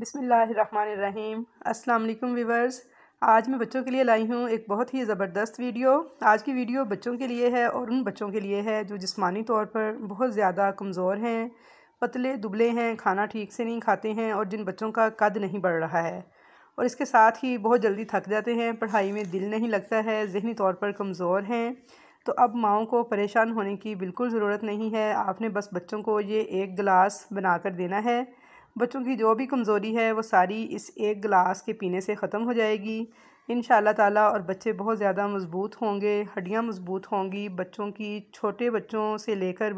बिसमीम् अस्सलाम वीवर्स आज मैं बच्चों के लिए लाई हूँ एक बहुत ही ज़बरदस्त वीडियो आज की वीडियो बच्चों के लिए है और उन बच्चों के लिए है जो जिस्मानी तौर पर बहुत ज़्यादा कमज़ोर हैं पतले दुबले हैं खाना ठीक से नहीं खाते हैं और जिन बच्चों का कद नहीं बढ़ रहा है और इसके साथ ही बहुत जल्दी थक जाते हैं पढ़ाई में दिल नहीं लगता है जहनी तौर पर कमज़ोर हैं तो अब माओ को परेशान होने की बिल्कुल ज़रूरत नहीं है आपने बस बच्चों को ये एक गिलास बना कर देना है बच्चों की जो भी कमज़ोरी है वो सारी इस एक गिलास के पीने से ख़त्म हो जाएगी इन ताला और बच्चे बहुत ज़्यादा मज़बूत होंगे हड्डियाँ मज़बूत होंगी बच्चों की छोटे बच्चों से लेकर